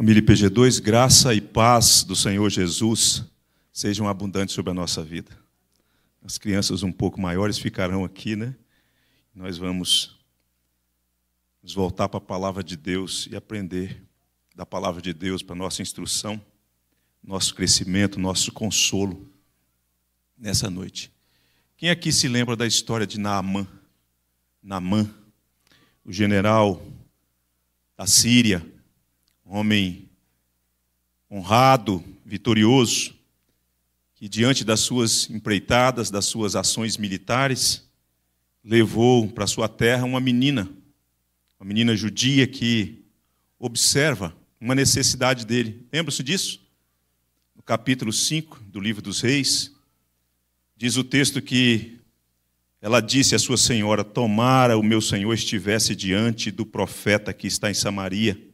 Família pg 2 graça e paz do Senhor Jesus sejam abundantes sobre a nossa vida. As crianças um pouco maiores ficarão aqui, né? Nós vamos nos voltar para a palavra de Deus e aprender da palavra de Deus para nossa instrução, nosso crescimento, nosso consolo nessa noite. Quem aqui se lembra da história de Naamã? Naamã, o general da Síria, homem honrado, vitorioso, que diante das suas empreitadas, das suas ações militares, levou para sua terra uma menina, uma menina judia que observa uma necessidade dele. Lembra-se disso? No capítulo 5 do livro dos Reis, diz o texto que ela disse à sua senhora: Tomara o meu senhor estivesse diante do profeta que está em Samaria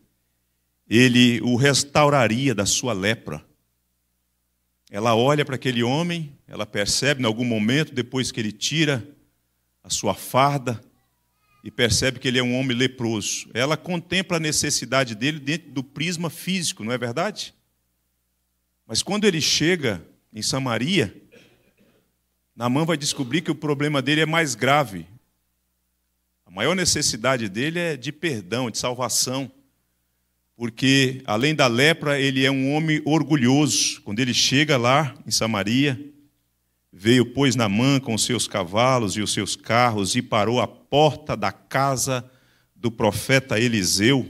ele o restauraria da sua lepra. Ela olha para aquele homem, ela percebe em algum momento, depois que ele tira a sua farda, e percebe que ele é um homem leproso. Ela contempla a necessidade dele dentro do prisma físico, não é verdade? Mas quando ele chega em Samaria, Namã vai descobrir que o problema dele é mais grave. A maior necessidade dele é de perdão, de salvação porque além da lepra, ele é um homem orgulhoso. Quando ele chega lá em Samaria, veio, pois, Namã com os seus cavalos e os seus carros e parou à porta da casa do profeta Eliseu.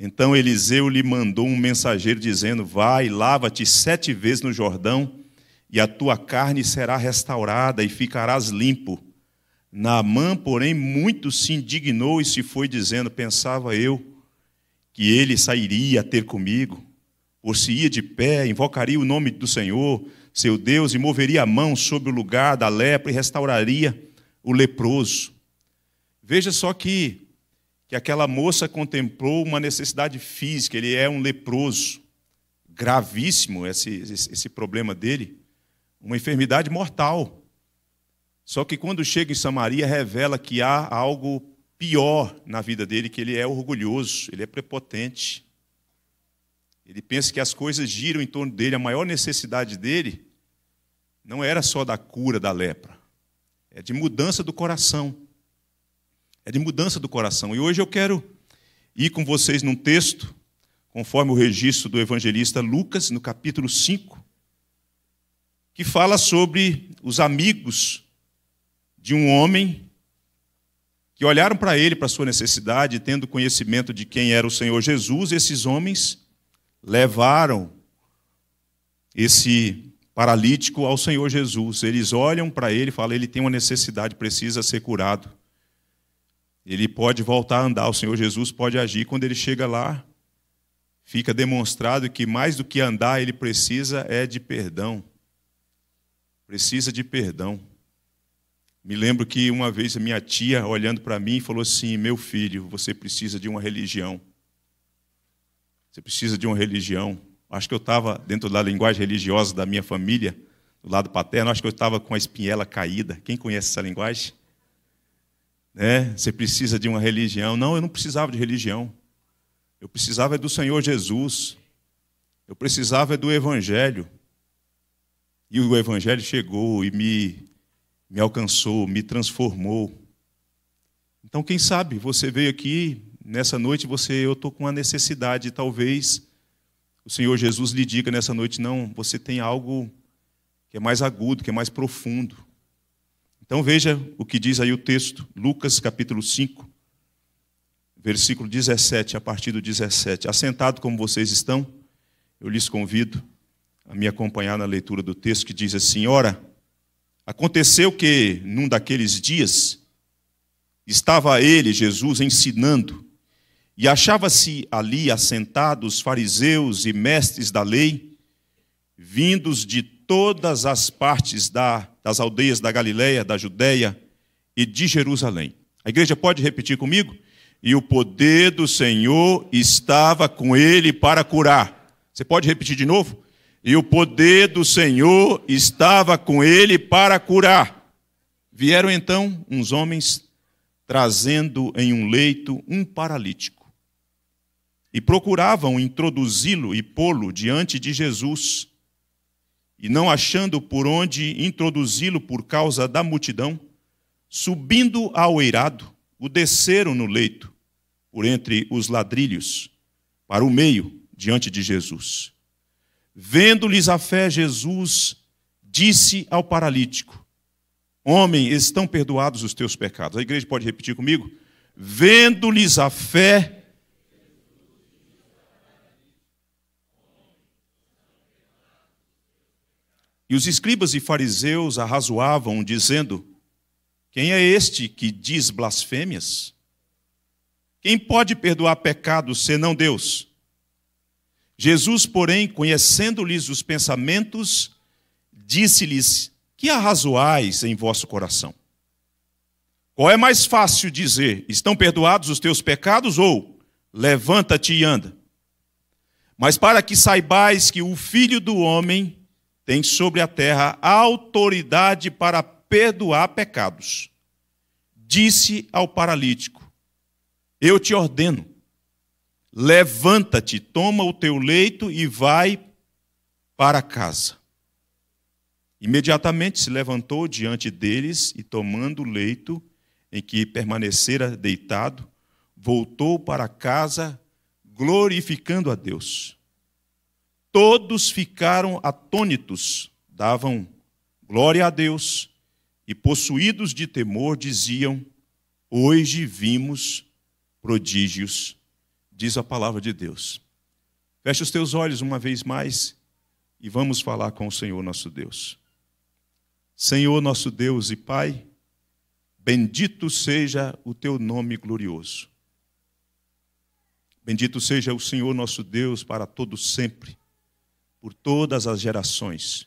Então Eliseu lhe mandou um mensageiro dizendo: Vai, lava-te sete vezes no Jordão, e a tua carne será restaurada e ficarás limpo. Naamã, porém, muito se indignou e se foi dizendo: Pensava eu que ele sairia a ter comigo, por-se-ia de pé, invocaria o nome do Senhor, seu Deus, e moveria a mão sobre o lugar da lepra e restauraria o leproso. Veja só que, que aquela moça contemplou uma necessidade física, ele é um leproso, gravíssimo esse, esse, esse problema dele, uma enfermidade mortal. Só que quando chega em Samaria, revela que há algo pior na vida dele, que ele é orgulhoso, ele é prepotente. Ele pensa que as coisas giram em torno dele. A maior necessidade dele não era só da cura da lepra, é de mudança do coração. É de mudança do coração. E hoje eu quero ir com vocês num texto, conforme o registro do evangelista Lucas, no capítulo 5, que fala sobre os amigos de um homem que olharam para ele, para sua necessidade, tendo conhecimento de quem era o Senhor Jesus, esses homens levaram esse paralítico ao Senhor Jesus. Eles olham para ele e falam: ele tem uma necessidade, precisa ser curado. Ele pode voltar a andar, o Senhor Jesus pode agir. Quando ele chega lá, fica demonstrado que mais do que andar, ele precisa é de perdão. Precisa de perdão. Me lembro que uma vez a minha tia, olhando para mim, falou assim: Meu filho, você precisa de uma religião. Você precisa de uma religião. Acho que eu estava, dentro da linguagem religiosa da minha família, do lado paterno, acho que eu estava com a espinhela caída. Quem conhece essa linguagem? Né? Você precisa de uma religião. Não, eu não precisava de religião. Eu precisava é do Senhor Jesus. Eu precisava é do Evangelho. E o Evangelho chegou e me me alcançou, me transformou. Então, quem sabe você veio aqui nessa noite, você eu estou com uma necessidade, talvez o Senhor Jesus lhe diga nessa noite, não, você tem algo que é mais agudo, que é mais profundo. Então veja o que diz aí o texto, Lucas capítulo 5, versículo 17, a partir do 17. Assentado como vocês estão, eu lhes convido a me acompanhar na leitura do texto que diz assim: Ora, Aconteceu que, num daqueles dias, estava ele, Jesus, ensinando, e achava-se ali assentados fariseus e mestres da lei, vindos de todas as partes da, das aldeias da Galiléia, da Judéia e de Jerusalém. A igreja pode repetir comigo? E o poder do Senhor estava com ele para curar. Você pode repetir de novo? e o poder do Senhor estava com ele para curar. Vieram então uns homens trazendo em um leito um paralítico e procuravam introduzi-lo e pô-lo diante de Jesus. E não achando por onde introduzi-lo por causa da multidão, subindo ao eirado, o desceram no leito, por entre os ladrilhos, para o meio, diante de Jesus. Vendo-lhes a fé, Jesus disse ao paralítico: Homem, estão perdoados os teus pecados. A igreja pode repetir comigo? Vendo-lhes a fé, E os escribas e fariseus arrazoavam, dizendo: Quem é este que diz blasfêmias? Quem pode perdoar pecados senão Deus? Jesus, porém, conhecendo-lhes os pensamentos, disse-lhes: Que arrazoais em vosso coração? Qual é mais fácil dizer: Estão perdoados os teus pecados? ou Levanta-te e anda. Mas para que saibais que o Filho do Homem tem sobre a terra a autoridade para perdoar pecados, disse ao paralítico: Eu te ordeno, Levanta-te, toma o teu leito e vai para casa. Imediatamente se levantou diante deles e, tomando o leito em que permanecera deitado, voltou para casa, glorificando a Deus. Todos ficaram atônitos, davam glória a Deus e, possuídos de temor, diziam: Hoje vimos prodígios diz a palavra de Deus. Feche os teus olhos uma vez mais e vamos falar com o Senhor nosso Deus. Senhor nosso Deus e Pai, bendito seja o teu nome glorioso. Bendito seja o Senhor nosso Deus para todo sempre, por todas as gerações.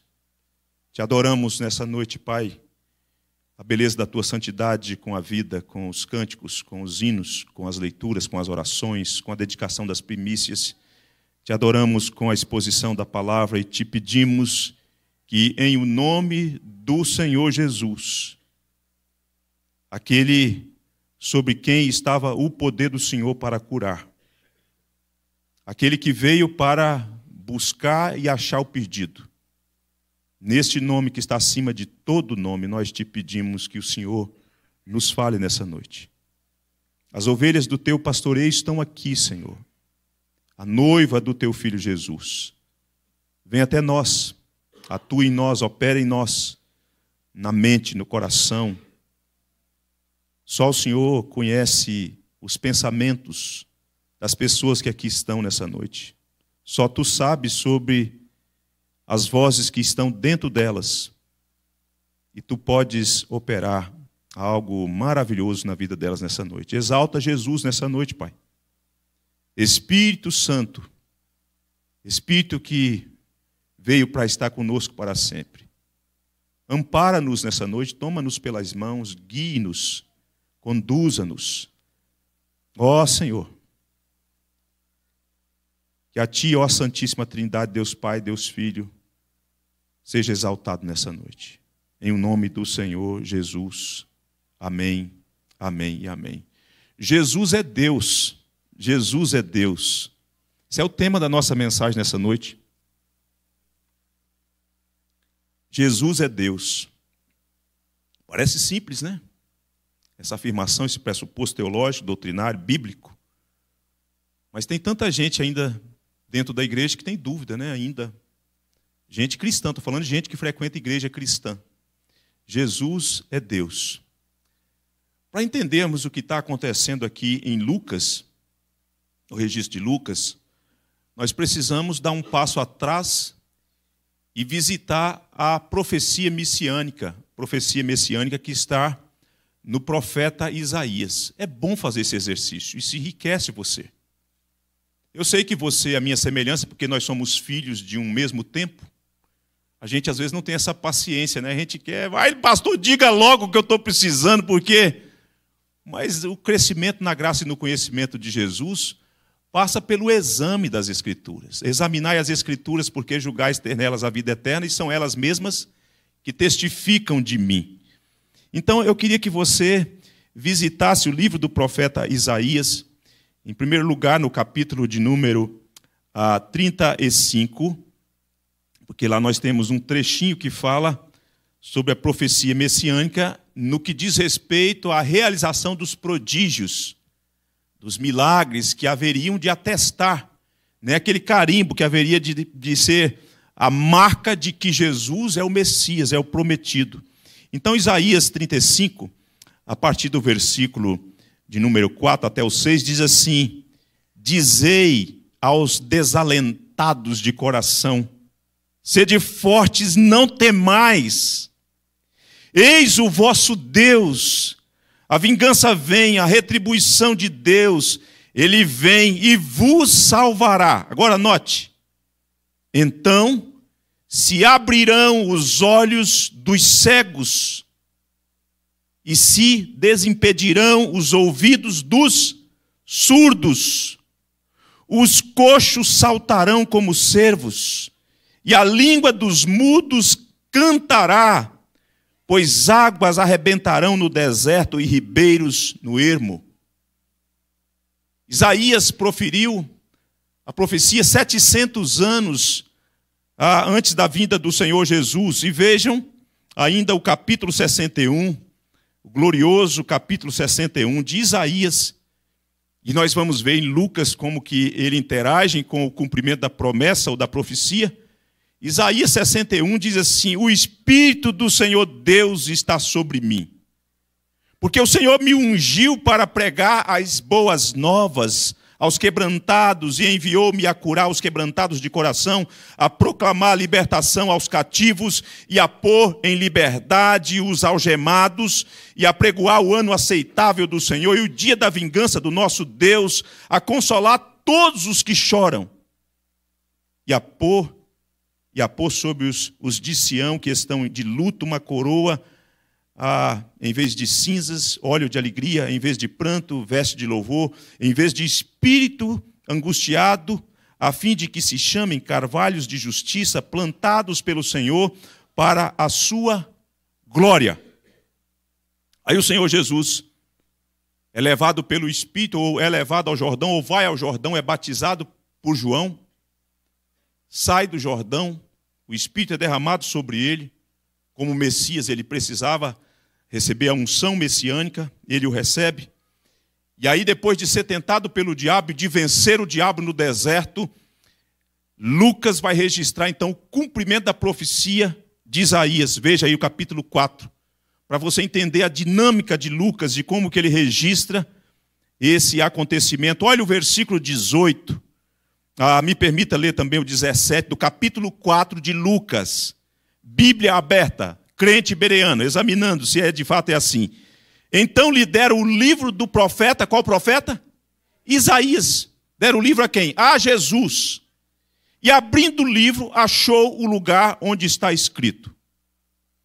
Te adoramos nessa noite, Pai, a beleza da tua santidade com a vida, com os cânticos, com os hinos, com as leituras, com as orações, com a dedicação das primícias. Te adoramos com a exposição da palavra e te pedimos que, em o nome do Senhor Jesus, aquele sobre quem estava o poder do Senhor para curar, aquele que veio para buscar e achar o perdido, Neste nome que está acima de todo nome, nós te pedimos que o Senhor nos fale nessa noite. As ovelhas do teu pastoreio estão aqui, Senhor. A noiva do teu filho Jesus. Vem até nós, atua em nós, opera em nós, na mente, no coração. Só o Senhor conhece os pensamentos das pessoas que aqui estão nessa noite. Só tu sabes sobre as vozes que estão dentro delas. E tu podes operar algo maravilhoso na vida delas nessa noite. Exalta Jesus nessa noite, Pai. Espírito Santo, Espírito que veio para estar conosco para sempre. Ampara-nos nessa noite, toma-nos pelas mãos, guie-nos, conduza-nos. Ó Senhor, que a Ti, ó Santíssima Trindade, Deus Pai, Deus Filho, seja exaltado nessa noite. Em o nome do Senhor Jesus. Amém, amém e amém. Jesus é Deus. Jesus é Deus. Esse é o tema da nossa mensagem nessa noite. Jesus é Deus. Parece simples, né? Essa afirmação, esse pressuposto teológico, doutrinário, bíblico. Mas tem tanta gente ainda dentro da igreja que tem dúvida, né? Ainda Gente cristã, estou falando de gente que frequenta igreja cristã. Jesus é Deus. Para entendermos o que está acontecendo aqui em Lucas, no registro de Lucas, nós precisamos dar um passo atrás e visitar a profecia messiânica, profecia messiânica que está no profeta Isaías. É bom fazer esse exercício, isso enriquece você. Eu sei que você é a minha semelhança, porque nós somos filhos de um mesmo tempo, a gente às vezes não tem essa paciência, né? A gente quer, vai, pastor, diga logo o que eu estou precisando, porque. Mas o crescimento na graça e no conhecimento de Jesus passa pelo exame das Escrituras. Examinai as Escrituras, porque julgais ter nelas a vida eterna, e são elas mesmas que testificam de mim. Então eu queria que você visitasse o livro do profeta Isaías, em primeiro lugar, no capítulo de número 35. Ah, porque lá nós temos um trechinho que fala sobre a profecia messiânica no que diz respeito à realização dos prodígios, dos milagres que haveriam de atestar, né, aquele carimbo que haveria de, de ser a marca de que Jesus é o Messias, é o prometido. Então, Isaías 35, a partir do versículo de número 4 até o 6, diz assim: Dizei aos desalentados de coração, Sede fortes, não temais. Eis o vosso Deus. A vingança vem, a retribuição de Deus, ele vem e vos salvará. Agora note. Então se abrirão os olhos dos cegos e se desimpedirão os ouvidos dos surdos. Os coxos saltarão como cervos e a língua dos mudos cantará, pois águas arrebentarão no deserto e ribeiros no ermo. Isaías proferiu a profecia 700 anos ah, antes da vinda do Senhor Jesus. E vejam ainda o capítulo 61, o glorioso capítulo 61 de Isaías. E nós vamos ver em Lucas como que ele interage com o cumprimento da promessa ou da profecia. Isaías 61 diz assim: O Espírito do Senhor Deus está sobre mim, porque o Senhor me ungiu para pregar as boas novas aos quebrantados e enviou-me a curar os quebrantados de coração, a proclamar a libertação aos cativos e a pôr em liberdade os algemados e a pregoar o ano aceitável do Senhor e o dia da vingança do nosso Deus, a consolar todos os que choram e a pôr e a pôs sobre os, os de Sião, que estão de luto, uma coroa, a, em vez de cinzas, óleo de alegria, em vez de pranto, veste de louvor, em vez de espírito angustiado, a fim de que se chamem carvalhos de justiça plantados pelo Senhor para a sua glória. Aí o Senhor Jesus é levado pelo Espírito, ou é levado ao Jordão, ou vai ao Jordão, é batizado por João, sai do Jordão, o Espírito é derramado sobre ele, como Messias, ele precisava receber a unção messiânica, ele o recebe. E aí, depois de ser tentado pelo diabo e de vencer o diabo no deserto, Lucas vai registrar então o cumprimento da profecia de Isaías. Veja aí o capítulo 4, para você entender a dinâmica de Lucas e como que ele registra esse acontecimento. Olha o versículo 18. Ah, me permita ler também o 17 do capítulo 4 de Lucas. Bíblia aberta, crente bereano, examinando se é de fato é assim. Então lhe deram o livro do profeta, qual profeta? Isaías. Deram o livro a quem? A Jesus. E abrindo o livro, achou o lugar onde está escrito: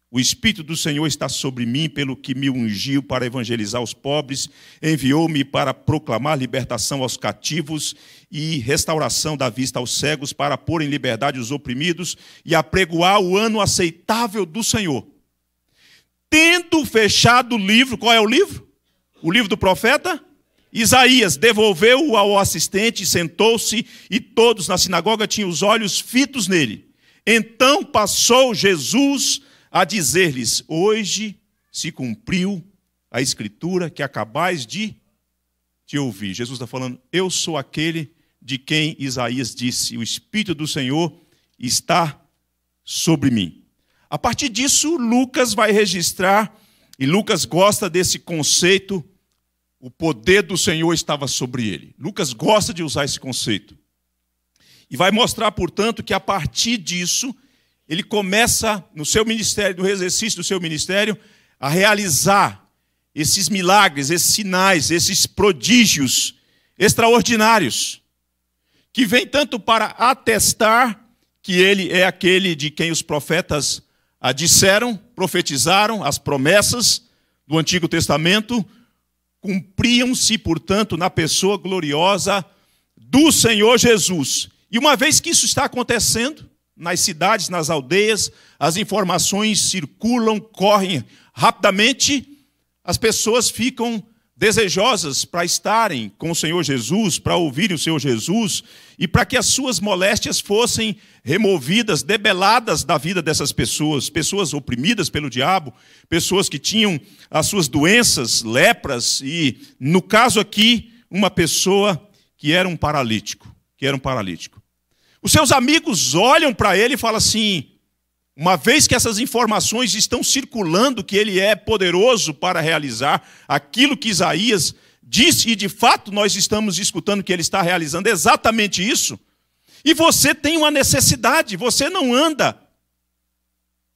o Espírito do Senhor está sobre mim, pelo que me ungiu para evangelizar os pobres, enviou-me para proclamar libertação aos cativos e restauração da vista aos cegos, para pôr em liberdade os oprimidos e apregoar o ano aceitável do Senhor. Tendo fechado o livro, qual é o livro? O livro do profeta? Isaías devolveu-o ao assistente, sentou-se e todos na sinagoga tinham os olhos fitos nele. Então passou Jesus a dizer-lhes: Hoje se cumpriu a escritura que acabais de te ouvir. Jesus está falando: Eu sou aquele de quem Isaías disse: O Espírito do Senhor está sobre mim. A partir disso, Lucas vai registrar, e Lucas gosta desse conceito, o poder do Senhor estava sobre ele. Lucas gosta de usar esse conceito. E vai mostrar, portanto, que a partir disso, ele começa no seu ministério, no exercício do seu ministério, a realizar esses milagres, esses sinais, esses prodígios extraordinários, que vem tanto para atestar que ele é aquele de quem os profetas ah, disseram, profetizaram, as promessas do Antigo Testamento cumpriam-se, portanto, na pessoa gloriosa do Senhor Jesus. E uma vez que isso está acontecendo, nas cidades, nas aldeias, as informações circulam, correm rapidamente, as pessoas ficam desejosas para estarem com o Senhor Jesus, para ouvirem o Senhor Jesus e para que as suas moléstias fossem removidas, debeladas da vida dessas pessoas, pessoas oprimidas pelo diabo, pessoas que tinham as suas doenças, lepras e, no caso aqui, uma pessoa que era um paralítico, que era um paralítico. Os seus amigos olham para ele e falam assim: uma vez que essas informações estão circulando que ele é poderoso para realizar aquilo que Isaías disse, e de fato nós estamos escutando que ele está realizando exatamente isso, e você tem uma necessidade, você não anda,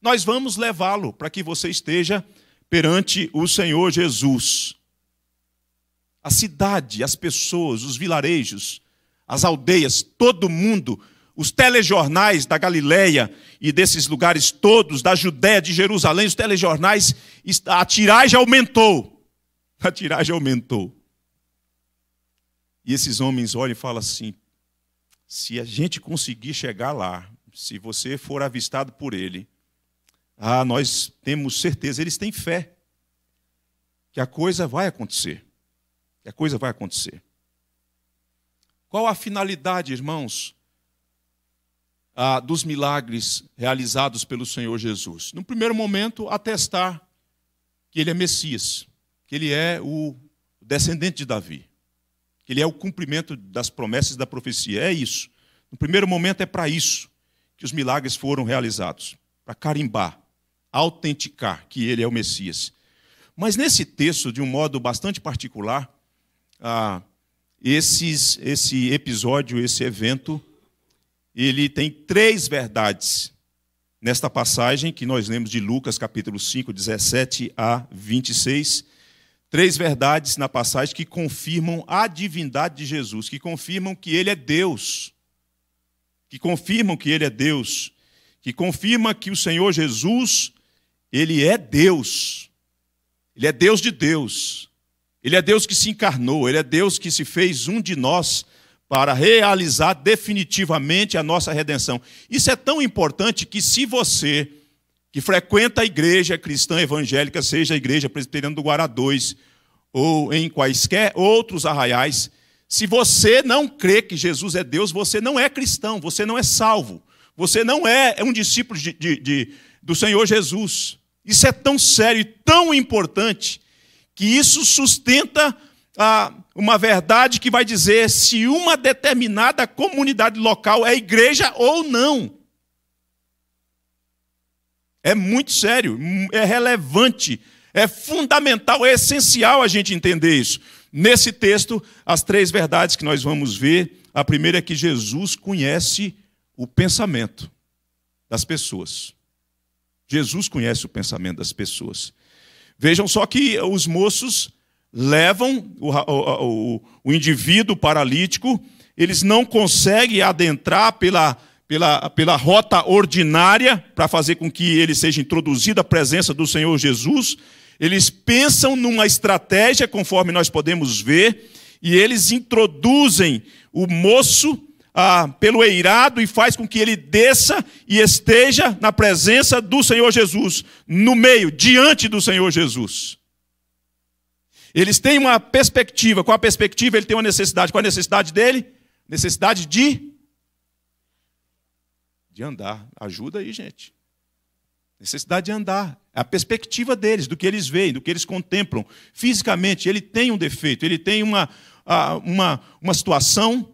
nós vamos levá-lo para que você esteja perante o Senhor Jesus. A cidade, as pessoas, os vilarejos as aldeias, todo mundo, os telejornais da Galileia e desses lugares todos, da Judéia, de Jerusalém, os telejornais, a tiragem aumentou. A tiragem aumentou. E esses homens olham e falam assim: se a gente conseguir chegar lá, se você for avistado por ele, ah, nós temos certeza, eles têm fé, que a coisa vai acontecer. Que a coisa vai acontecer. Qual a finalidade, irmãos, dos milagres realizados pelo Senhor Jesus? No primeiro momento, atestar que ele é Messias, que ele é o descendente de Davi, que ele é o cumprimento das promessas da profecia. É isso. No primeiro momento, é para isso que os milagres foram realizados para carimbar, autenticar que ele é o Messias. Mas nesse texto, de um modo bastante particular, ah, esses, esse episódio, esse evento, ele tem três verdades nesta passagem que nós lemos de Lucas, capítulo 5, 17 a 26. Três verdades na passagem que confirmam a divindade de Jesus, que confirmam que ele é Deus, que confirmam que ele é Deus, que confirma que o Senhor Jesus, ele é Deus. Ele é Deus de Deus. Ele é Deus que se encarnou, ele é Deus que se fez um de nós para realizar definitivamente a nossa redenção. Isso é tão importante que se você que frequenta a igreja cristã evangélica, seja a igreja presbiteriana do Guará 2 ou em quaisquer outros arraiais, se você não crê que Jesus é Deus, você não é cristão, você não é salvo, você não é um discípulo de, de, de, do Senhor Jesus. Isso é tão sério e tão importante que isso sustenta ah, uma verdade que vai dizer se uma determinada comunidade local é igreja ou não. É muito sério, é relevante, é fundamental, é essencial a gente entender isso. Nesse texto, as três verdades que nós vamos ver: a primeira é que Jesus conhece o pensamento das pessoas. Jesus conhece o pensamento das pessoas. Vejam só que os moços levam o, o, o indivíduo paralítico, eles não conseguem adentrar pela, pela, pela rota ordinária para fazer com que ele seja introduzido à presença do Senhor Jesus. Eles pensam numa estratégia, conforme nós podemos ver, e eles introduzem o moço ah, pelo eirado e faz com que ele desça e esteja na presença do Senhor Jesus, no meio, diante do Senhor Jesus. Eles têm uma perspectiva, com a perspectiva ele tem uma necessidade, qual a necessidade dele? Necessidade de de andar. Ajuda aí, gente. Necessidade de andar. É a perspectiva deles, do que eles veem, do que eles contemplam. Fisicamente, ele tem um defeito, ele tem uma, ah, uma, uma situação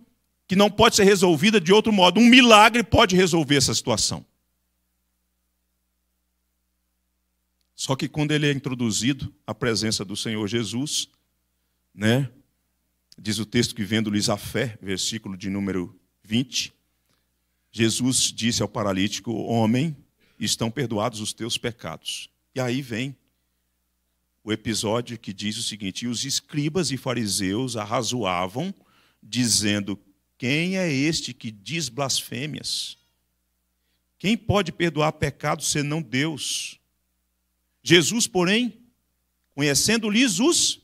que não pode ser resolvida de outro modo. Um milagre pode resolver essa situação. Só que quando ele é introduzido à presença do Senhor Jesus, né? Diz o texto que vendo-lhes a fé, versículo de número 20, Jesus disse ao paralítico: "Homem, estão perdoados os teus pecados". E aí vem o episódio que diz o seguinte: e os escribas e fariseus arrazoavam, dizendo quem é este que diz blasfêmias? Quem pode perdoar pecados senão Deus? Jesus, porém, conhecendo-lhes os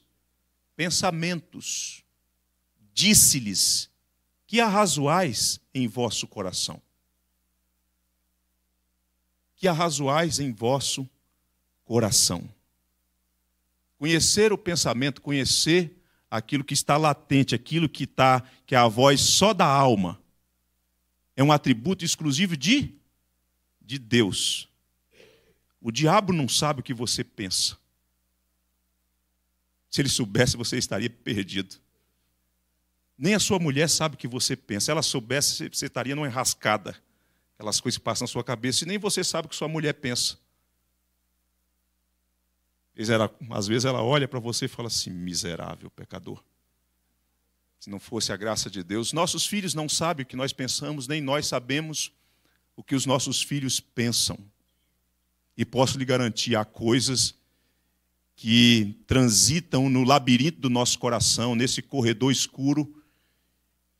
pensamentos, disse-lhes: Que arrazoais em vosso coração? Que arrazoais em vosso coração? Conhecer o pensamento, conhecer aquilo que está latente, aquilo que está, que é a voz só da alma. É um atributo exclusivo de de Deus. O diabo não sabe o que você pensa. Se ele soubesse, você estaria perdido. Nem a sua mulher sabe o que você pensa. Se ela soubesse, você estaria numa enrascada. Aquelas coisas que passam na sua cabeça. E nem você sabe o que sua mulher pensa. Ela, às vezes ela olha para você e fala assim: miserável pecador. Se não fosse a graça de Deus, nossos filhos não sabem o que nós pensamos, nem nós sabemos o que os nossos filhos pensam. E posso lhe garantir: há coisas que transitam no labirinto do nosso coração, nesse corredor escuro,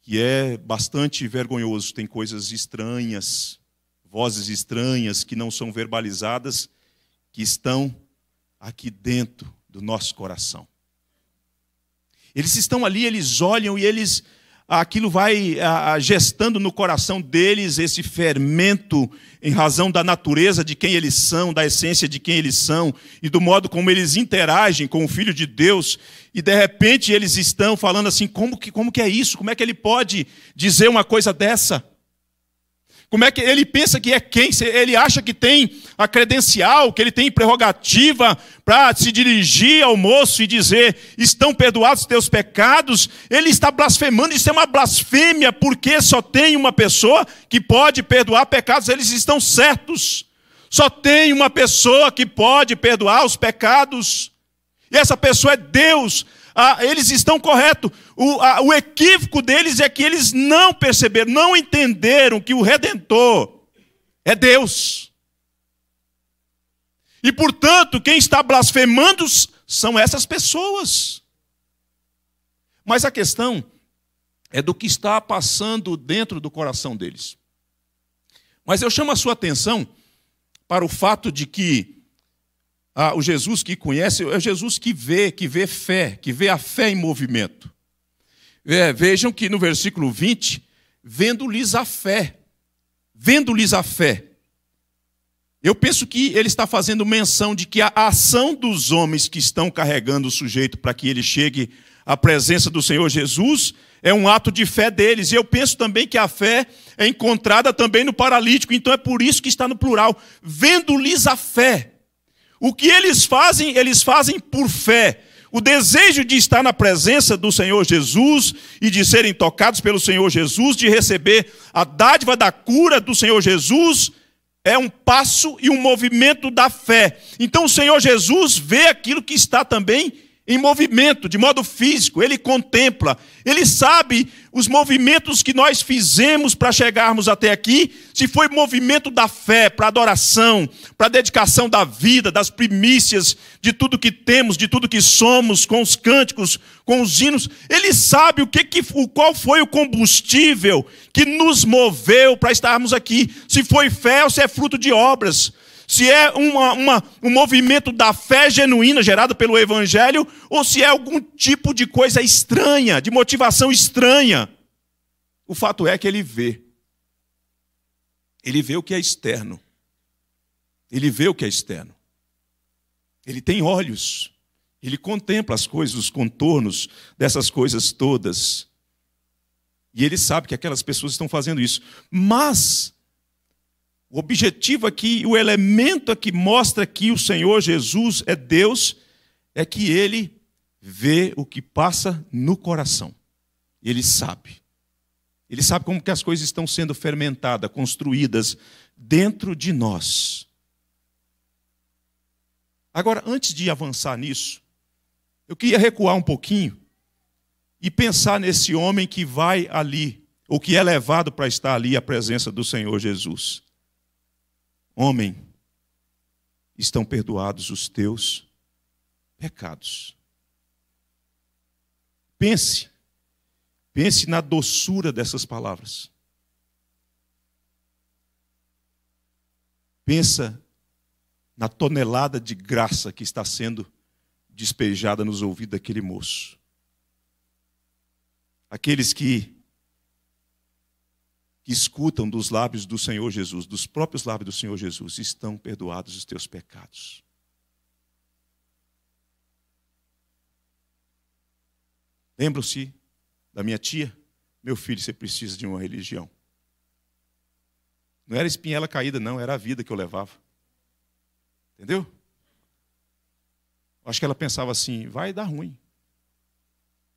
que é bastante vergonhoso. Tem coisas estranhas, vozes estranhas que não são verbalizadas, que estão aqui dentro do nosso coração. Eles estão ali, eles olham e eles aquilo vai a, gestando no coração deles esse fermento em razão da natureza de quem eles são, da essência de quem eles são e do modo como eles interagem com o filho de Deus. E de repente eles estão falando assim: como que, como que é isso? Como é que ele pode dizer uma coisa dessa? Como é que ele pensa que é quem? Ele acha que tem a credencial, que ele tem prerrogativa para se dirigir ao moço e dizer: estão perdoados os teus pecados. Ele está blasfemando, isso é uma blasfêmia, porque só tem uma pessoa que pode perdoar pecados, eles estão certos. Só tem uma pessoa que pode perdoar os pecados. E essa pessoa é Deus ah, eles estão corretos. O, ah, o equívoco deles é que eles não perceberam, não entenderam que o Redentor é Deus. E, portanto, quem está blasfemando são essas pessoas. Mas a questão é do que está passando dentro do coração deles. Mas eu chamo a sua atenção para o fato de que ah, o Jesus que conhece é o Jesus que vê, que vê fé, que vê a fé em movimento. É, vejam que no versículo 20, vendo-lhes a fé, vendo-lhes a fé. Eu penso que ele está fazendo menção de que a ação dos homens que estão carregando o sujeito para que ele chegue à presença do Senhor Jesus é um ato de fé deles. E eu penso também que a fé é encontrada também no paralítico, então é por isso que está no plural, vendo-lhes a fé. O que eles fazem, eles fazem por fé. O desejo de estar na presença do Senhor Jesus e de serem tocados pelo Senhor Jesus, de receber a dádiva da cura do Senhor Jesus, é um passo e um movimento da fé. Então o Senhor Jesus vê aquilo que está também em movimento, de modo físico, ele contempla, ele sabe os movimentos que nós fizemos para chegarmos até aqui, se foi movimento da fé, para adoração, para dedicação da vida, das primícias, de tudo que temos, de tudo que somos, com os cânticos, com os hinos. Ele sabe o que, que o qual foi o combustível que nos moveu para estarmos aqui, se foi fé ou se é fruto de obras se é uma, uma, um movimento da fé genuína gerado pelo Evangelho, ou se é algum tipo de coisa estranha, de motivação estranha. O fato é que ele vê. Ele vê o que é externo. Ele vê o que é externo. Ele tem olhos. Ele contempla as coisas, os contornos dessas coisas todas. E ele sabe que aquelas pessoas estão fazendo isso. Mas o objetivo aqui, o elemento aqui mostra que o Senhor Jesus é Deus, é que ele vê o que passa no coração. Ele sabe. Ele sabe como que as coisas estão sendo fermentadas, construídas dentro de nós. Agora, antes de avançar nisso, eu queria recuar um pouquinho e pensar nesse homem que vai ali, ou que é levado para estar ali à presença do Senhor Jesus. Homem, estão perdoados os teus pecados. Pense, pense na doçura dessas palavras. Pensa na tonelada de graça que está sendo despejada nos ouvidos daquele moço. Aqueles que que escutam dos lábios do Senhor Jesus, dos próprios lábios do Senhor Jesus, estão perdoados os teus pecados. Lembram-se da minha tia? Meu filho, você precisa de uma religião. Não era espinhela caída, não, era a vida que eu levava. Entendeu? Acho que ela pensava assim: vai dar ruim.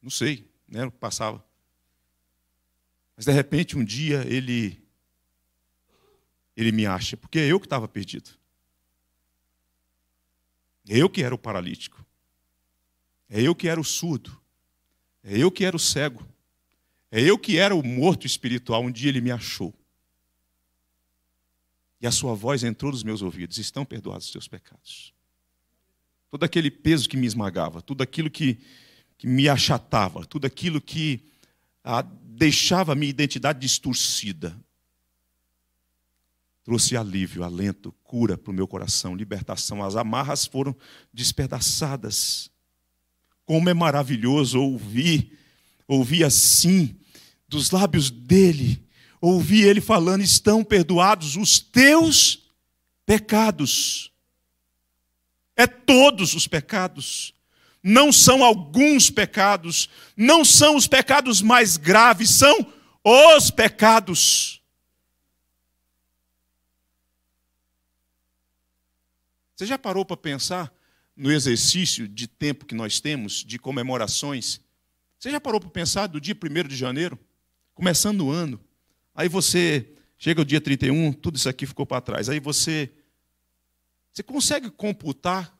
Não sei, né? Passava. Mas de repente um dia ele ele me acha, porque é eu que estava perdido. É eu que era o paralítico. É eu que era o surdo. É eu que era o cego. É eu que era o morto espiritual. Um dia ele me achou. E a sua voz entrou nos meus ouvidos: Estão perdoados os teus pecados. Todo aquele peso que me esmagava, tudo aquilo que, que me achatava, tudo aquilo que ah, deixava minha identidade distorcida. Trouxe alívio, alento, cura para o meu coração, libertação. As amarras foram despedaçadas. Como é maravilhoso ouvir, ouvir assim, dos lábios dele, ouvir ele falando: estão perdoados os teus pecados. É todos os pecados não são alguns pecados, não são os pecados mais graves, são os pecados. Você já parou para pensar no exercício de tempo que nós temos, de comemorações? Você já parou para pensar do dia 1 de janeiro? Começando o ano. Aí você chega o dia 31, tudo isso aqui ficou para trás. Aí você. Você consegue computar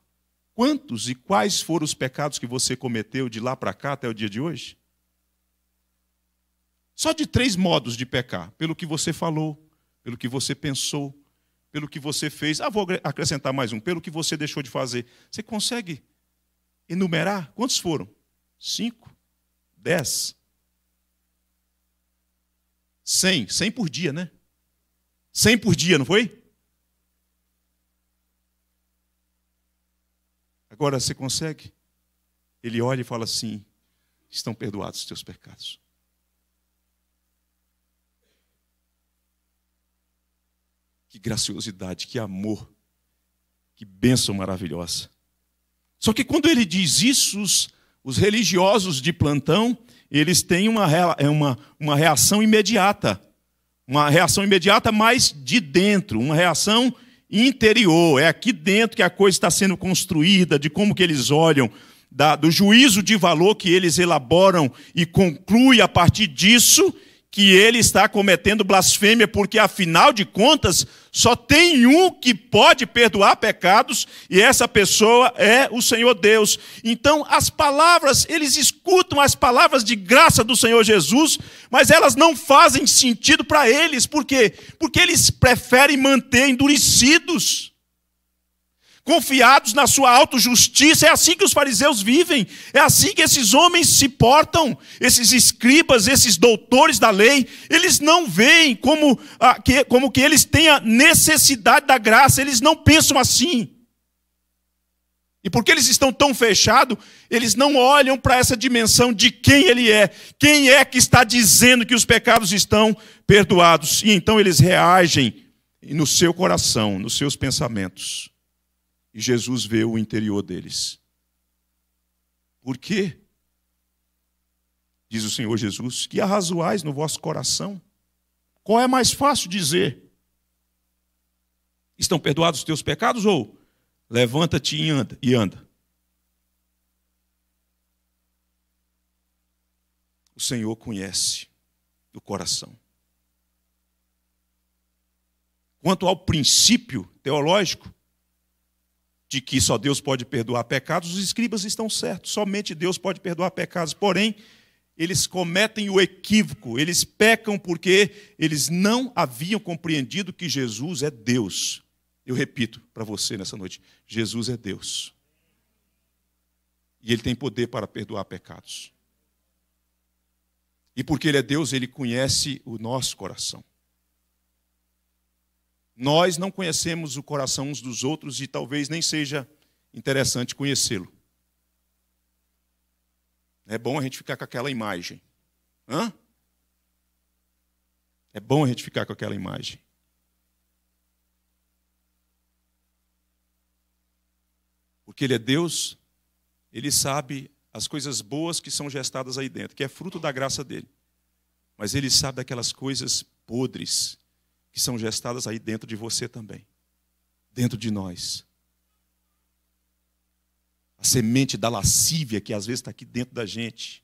quantos e quais foram os pecados que você cometeu de lá para cá até o dia de hoje? Só de três modos de pecar: pelo que você falou, pelo que você pensou, pelo que você fez. Ah, vou acrescentar mais um: pelo que você deixou de fazer. Você consegue enumerar? Quantos foram? Cinco? Dez? Cem? Cem por dia, né? Cem por dia, não foi? Agora, você consegue? Ele olha e fala assim: estão perdoados os teus pecados. Que graciosidade, que amor, que bênção maravilhosa. Só que quando ele diz isso, os, os religiosos de plantão, eles têm uma, é uma, uma reação imediata. Uma reação imediata, mas de dentro, uma reação imediata interior, é aqui dentro que a coisa está sendo construída, de como que eles olham, da, do juízo de valor que eles elaboram e conclui a partir disso que ele está cometendo blasfêmia, porque afinal de contas, só tem um que pode perdoar pecados, e essa pessoa é o Senhor Deus. Então, as palavras, eles escutam as palavras de graça do Senhor Jesus, mas elas não fazem sentido para eles, por quê? Porque eles preferem manter endurecidos confiados na sua autojustiça. É assim que os fariseus vivem, é assim que esses homens se portam, esses escribas, esses doutores da lei. Eles não veem como, ah, que, como que eles tenham necessidade da graça, eles não pensam assim. E porque eles estão tão fechados, eles não olham para essa dimensão de quem ele é, quem é que está dizendo que os pecados estão perdoados. E então eles reagem no seu coração, nos seus pensamentos e Jesus vê o interior deles. Por quê? Diz o Senhor Jesus, que arrazoais no vosso coração. Qual é mais fácil dizer? Estão perdoados os teus pecados ou levanta-te e anda, e anda? O Senhor conhece o coração. Quanto ao princípio teológico, de que só Deus pode perdoar pecados, os escribas estão certos, somente Deus pode perdoar pecados. Porém, eles cometem o equívoco, eles pecam porque eles não haviam compreendido que Jesus é Deus. Eu repito para você nessa noite: Jesus é Deus. E Ele tem poder para perdoar pecados. E porque Ele é Deus, Ele conhece o nosso coração. Nós não conhecemos o coração uns dos outros e talvez nem seja interessante conhecê-lo. É bom a gente ficar com aquela imagem. Hã? É bom a gente ficar com aquela imagem. Porque Ele é Deus, Ele sabe as coisas boas que são gestadas aí dentro, que é fruto da graça dele. Mas Ele sabe daquelas coisas podres que são gestadas aí dentro de você também, dentro de nós. A semente da lascívia que às vezes está aqui dentro da gente,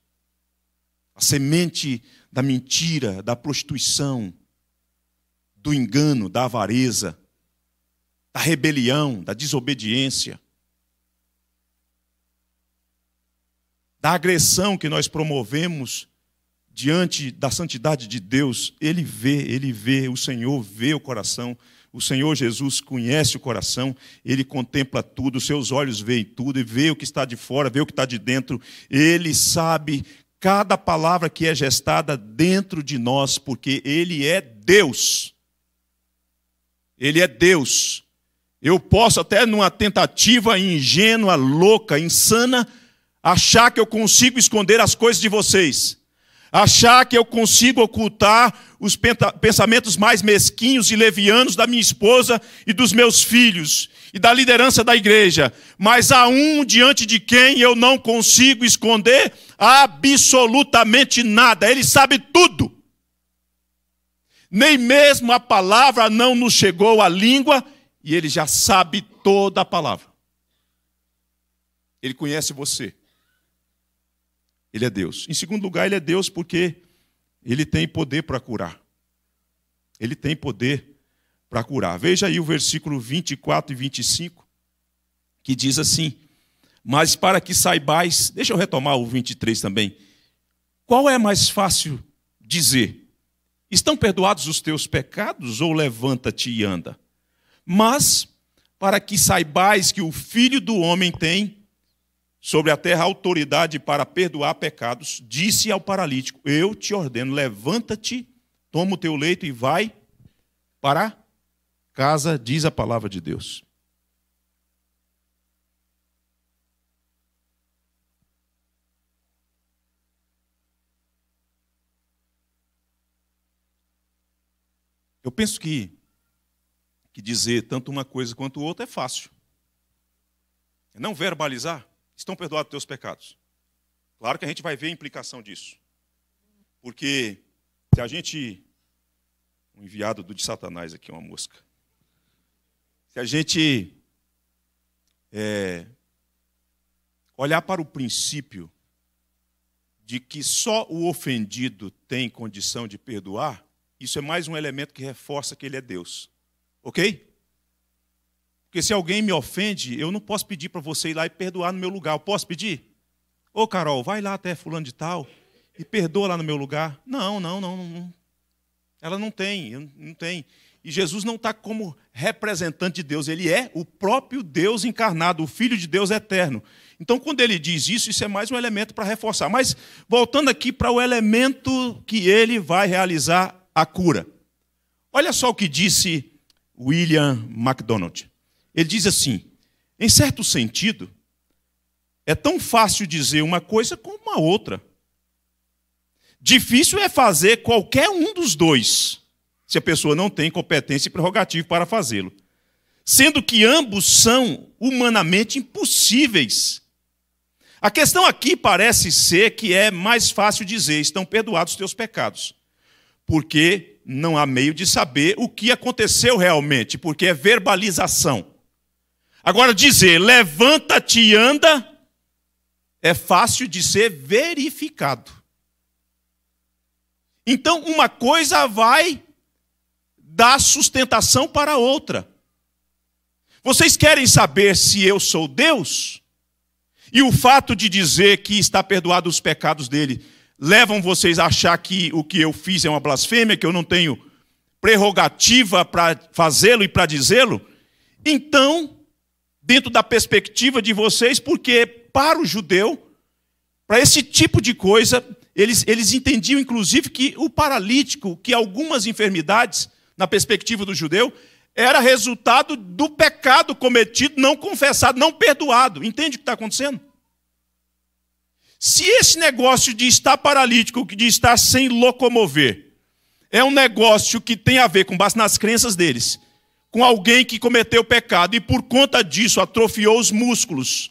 a semente da mentira, da prostituição, do engano, da avareza, da rebelião, da desobediência. da agressão que nós promovemos diante da santidade de Deus, ele vê, ele vê, o Senhor vê o coração, o Senhor Jesus conhece o coração, ele contempla tudo, seus olhos veem tudo, e vê o que está de fora, vê o que está de dentro, ele sabe cada palavra que é gestada dentro de nós, porque ele é Deus. Ele é Deus. Eu posso, até numa tentativa ingênua, louca, insana, achar que eu consigo esconder as coisas de vocês achar que eu consigo ocultar os pensamentos mais mesquinhos e levianos da minha esposa e dos meus filhos e da liderança da igreja, mas há um diante de quem eu não consigo esconder absolutamente nada, ele sabe tudo. Nem mesmo a palavra não nos chegou à língua e ele já sabe toda a palavra. Ele conhece você. Ele é Deus. Em segundo lugar, ele é Deus porque ele tem poder para curar. Ele tem poder para curar. Veja aí o versículo 24 e 25, que diz assim: Mas para que saibais, deixa eu retomar o 23 também. Qual é mais fácil dizer: Estão perdoados os teus pecados ou levanta-te e anda? Mas para que saibais que o filho do homem tem sobre a terra autoridade para perdoar pecados, disse ao paralítico: Eu te ordeno, levanta-te, toma o teu leito e vai para casa, diz a palavra de Deus. Eu penso que, que dizer tanto uma coisa quanto outra é fácil. É não verbalizar estão perdoados os teus pecados. Claro que a gente vai ver a implicação disso. Porque se a gente. O um enviado do de Satanás aqui, uma mosca. Se a gente é, olhar para o princípio de que só o ofendido tem condição de perdoar, isso é mais um elemento que reforça que ele é Deus. Ok? Porque se alguém me ofende, eu não posso pedir para você ir lá e perdoar no meu lugar. Eu posso pedir? Ô Carol, vai lá até fulano de tal e perdoa lá no meu lugar. Não, não, não. não. Ela não tem, não tem. E Jesus não está como representante de Deus, ele é o próprio Deus encarnado, o Filho de Deus eterno. Então, quando ele diz isso, isso é mais um elemento para reforçar. Mas, voltando aqui para o elemento que ele vai realizar a cura. Olha só o que disse William MacDonald. Ele diz assim: em certo sentido, é tão fácil dizer uma coisa como uma outra. Difícil é fazer qualquer um dos dois, se a pessoa não tem competência e prerrogativa para fazê-lo. Sendo que ambos são humanamente impossíveis. A questão aqui parece ser que é mais fácil dizer: estão perdoados os teus pecados. Porque não há meio de saber o que aconteceu realmente, porque é verbalização. Agora, dizer levanta-te e anda é fácil de ser verificado. Então, uma coisa vai dar sustentação para a outra. Vocês querem saber se eu sou Deus? E o fato de dizer que está perdoado os pecados dele levam vocês a achar que o que eu fiz é uma blasfêmia, que eu não tenho prerrogativa para fazê-lo e para dizê-lo? Então, dentro da perspectiva de vocês, porque para o judeu, para esse tipo de coisa, eles, eles entendiam inclusive que o paralítico, que algumas enfermidades, na perspectiva do judeu, era resultado do pecado cometido, não confessado, não perdoado. Entende o que está acontecendo? Se esse negócio de estar paralítico, de estar sem locomover, é um negócio que tem a ver com base nas crenças deles, com alguém que cometeu pecado e por conta disso atrofiou os músculos,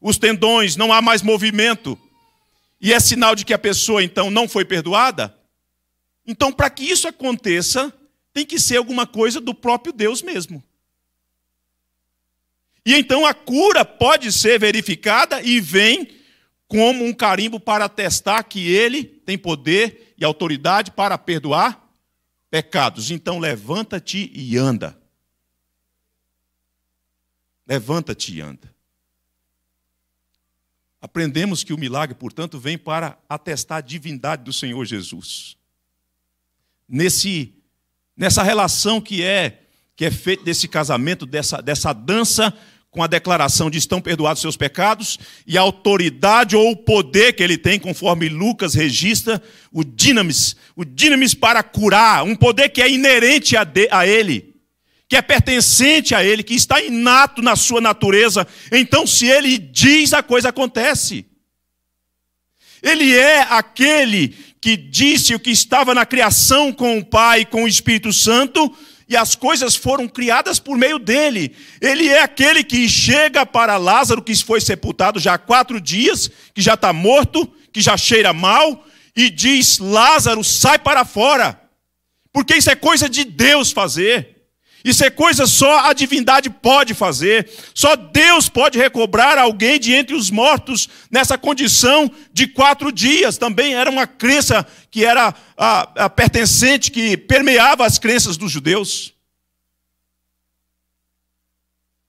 os tendões, não há mais movimento, e é sinal de que a pessoa então não foi perdoada? Então, para que isso aconteça, tem que ser alguma coisa do próprio Deus mesmo. E então a cura pode ser verificada e vem como um carimbo para atestar que ele tem poder e autoridade para perdoar pecados. Então levanta-te e anda. Levanta-te e anda. Aprendemos que o milagre, portanto, vem para atestar a divindade do Senhor Jesus. Nesse, nessa relação que é que é feita desse casamento, dessa, dessa dança com a declaração de estão perdoados seus pecados e a autoridade ou o poder que ele tem, conforme Lucas registra, o dinamis, o dinamis para curar, um poder que é inerente a, de, a ele que é pertencente a ele, que está inato na sua natureza, então se ele diz, a coisa acontece. Ele é aquele que disse o que estava na criação com o Pai, com o Espírito Santo, e as coisas foram criadas por meio dele. Ele é aquele que chega para Lázaro, que foi sepultado já há quatro dias, que já está morto, que já cheira mal, e diz: Lázaro, sai para fora, porque isso é coisa de Deus fazer. Isso é coisa só a divindade pode fazer. Só Deus pode recobrar alguém de entre os mortos nessa condição de quatro dias. Também era uma crença que era a, a pertencente, que permeava as crenças dos judeus.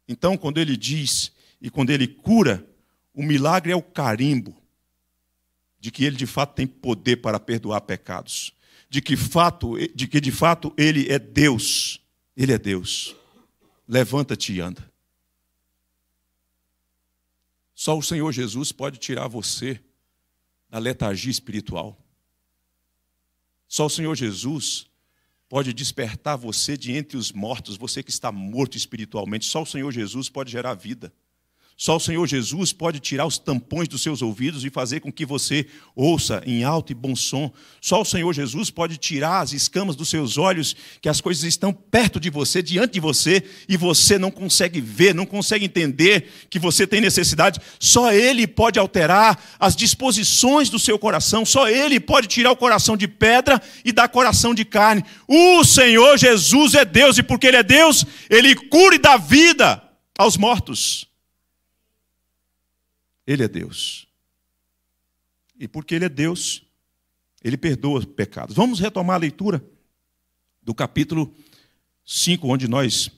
Então, quando ele diz e quando ele cura, o milagre é o carimbo de que ele de fato tem poder para perdoar pecados, de que, fato, de, que de fato ele é Deus ele é Deus. Levanta-te e anda. Só o Senhor Jesus pode tirar você da letargia espiritual. Só o Senhor Jesus pode despertar você de entre os mortos, você que está morto espiritualmente. Só o Senhor Jesus pode gerar vida. Só o Senhor Jesus pode tirar os tampões dos seus ouvidos e fazer com que você ouça em alto e bom som. Só o Senhor Jesus pode tirar as escamas dos seus olhos, que as coisas estão perto de você, diante de você, e você não consegue ver, não consegue entender que você tem necessidade. Só Ele pode alterar as disposições do seu coração, só Ele pode tirar o coração de pedra e dar coração de carne. O Senhor Jesus é Deus, e porque Ele é Deus, Ele cura e dá vida aos mortos. Ele é Deus. E porque Ele é Deus, Ele perdoa pecados. Vamos retomar a leitura do capítulo 5, onde nós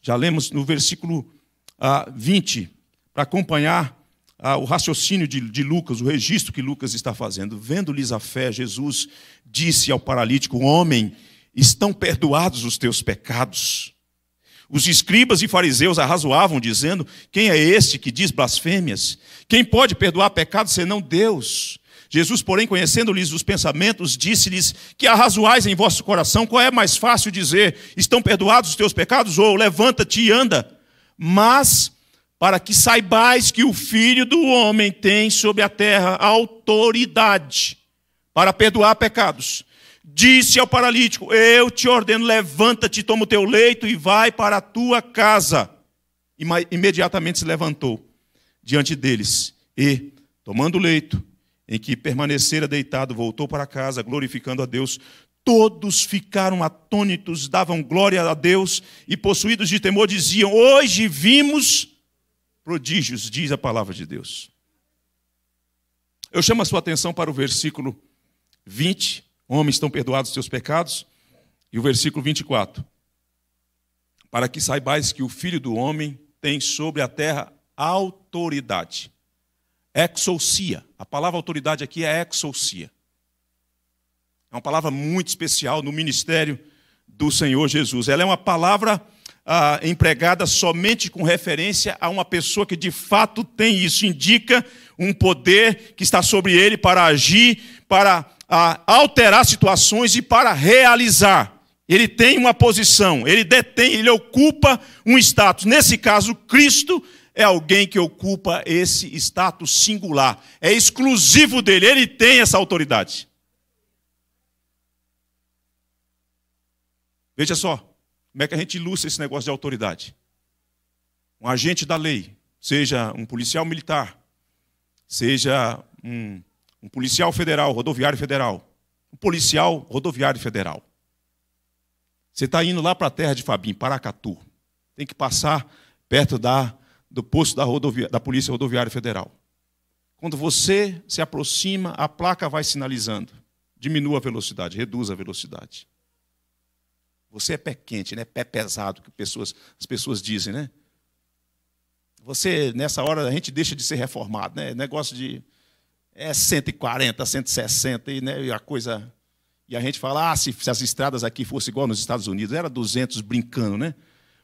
já lemos no versículo ah, 20, para acompanhar ah, o raciocínio de, de Lucas, o registro que Lucas está fazendo. Vendo-lhes a fé, Jesus disse ao paralítico: Homem, estão perdoados os teus pecados. Os escribas e fariseus arrazoavam, dizendo: Quem é este que diz blasfêmias? Quem pode perdoar pecados senão Deus? Jesus, porém, conhecendo-lhes os pensamentos, disse-lhes: Que arrazoais em vosso coração? Qual é mais fácil dizer: Estão perdoados os teus pecados? Ou levanta-te e anda? Mas para que saibais que o Filho do Homem tem sobre a terra autoridade para perdoar pecados disse ao paralítico: Eu te ordeno, levanta-te, toma o teu leito e vai para a tua casa. Imediatamente se levantou diante deles e, tomando o leito, em que permanecera deitado, voltou para casa, glorificando a Deus. Todos ficaram atônitos, davam glória a Deus e, possuídos de temor, diziam: Hoje vimos prodígios, diz a palavra de Deus. Eu chamo a sua atenção para o versículo 20 homens estão perdoados os seus pecados. E o versículo 24: Para que saibais que o filho do homem tem sobre a terra autoridade. Exousia. A palavra autoridade aqui é exousia. É uma palavra muito especial no ministério do Senhor Jesus. Ela é uma palavra ah, empregada somente com referência a uma pessoa que de fato tem isso. Indica um poder que está sobre ele para agir, para a alterar situações e para realizar. Ele tem uma posição, ele detém, ele ocupa um status. Nesse caso, Cristo é alguém que ocupa esse status singular, é exclusivo dele, ele tem essa autoridade. Veja só, como é que a gente ilustra esse negócio de autoridade? Um agente da lei, seja um policial militar, seja um um policial federal, rodoviário federal. Um policial rodoviário federal. Você está indo lá para a terra de Fabim, Paracatu. Tem que passar perto da, do posto da, rodovia, da Polícia Rodoviária Federal. Quando você se aproxima, a placa vai sinalizando. Diminua a velocidade, reduz a velocidade. Você é pé quente, né? pé pesado, que pessoas, as pessoas dizem, né? Você, nessa hora, a gente deixa de ser reformado, né? Negócio de é 140, 160, e, né, e a coisa. E a gente fala, ah, se, se as estradas aqui fossem igual nos Estados Unidos, era 200 brincando, né?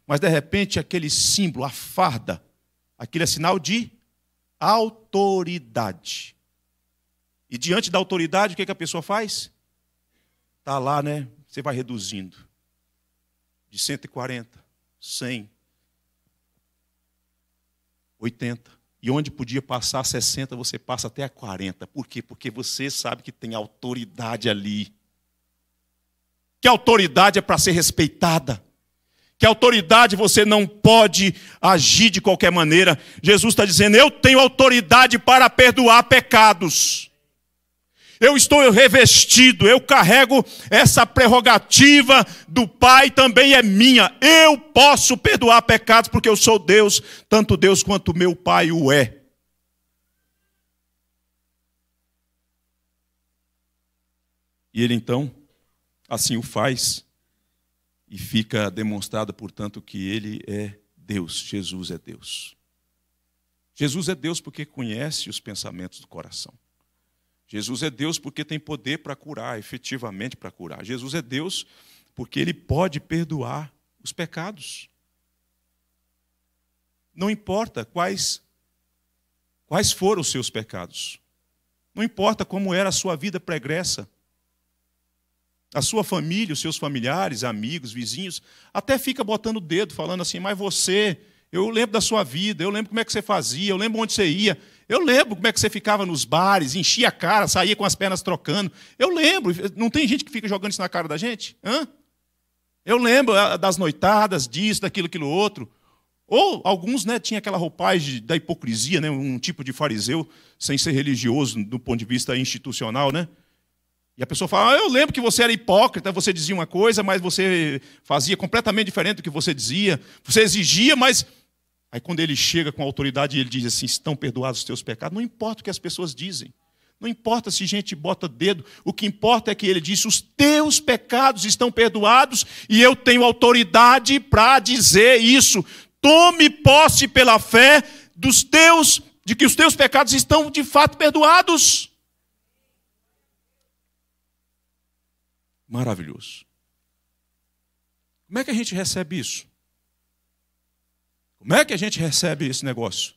Mas de repente aquele símbolo, a farda, aquilo é sinal de autoridade. E diante da autoridade, o que, é que a pessoa faz? Está lá, né? Você vai reduzindo. De 140, 100, 80. E onde podia passar 60, você passa até a 40. Por quê? Porque você sabe que tem autoridade ali. Que autoridade é para ser respeitada. Que autoridade você não pode agir de qualquer maneira. Jesus está dizendo: Eu tenho autoridade para perdoar pecados eu estou revestido, eu carrego essa prerrogativa do Pai, também é minha. Eu posso perdoar pecados porque eu sou Deus, tanto Deus quanto meu Pai o é. E ele então assim o faz e fica demonstrado, portanto, que ele é Deus, Jesus é Deus. Jesus é Deus porque conhece os pensamentos do coração. Jesus é Deus porque tem poder para curar, efetivamente para curar. Jesus é Deus porque ele pode perdoar os pecados. Não importa quais quais foram os seus pecados. Não importa como era a sua vida pregressa. A sua família, os seus familiares, amigos, vizinhos, até fica botando o dedo, falando assim: "Mas você eu lembro da sua vida, eu lembro como é que você fazia, eu lembro onde você ia, eu lembro como é que você ficava nos bares, enchia a cara, saía com as pernas trocando. Eu lembro, não tem gente que fica jogando isso na cara da gente? Hã? Eu lembro ah, das noitadas, disso, daquilo, aquilo outro. Ou alguns né, tinham aquela roupagem da hipocrisia, né, um tipo de fariseu, sem ser religioso do ponto de vista institucional, né? E a pessoa fala: ah, Eu lembro que você era hipócrita, você dizia uma coisa, mas você fazia completamente diferente do que você dizia. Você exigia, mas. Aí quando ele chega com autoridade e ele diz assim: Estão perdoados os teus pecados. Não importa o que as pessoas dizem. Não importa se gente bota dedo. O que importa é que ele disse: Os teus pecados estão perdoados e eu tenho autoridade para dizer isso. Tome posse pela fé dos teus, de que os teus pecados estão de fato perdoados. maravilhoso. Como é que a gente recebe isso? Como é que a gente recebe esse negócio?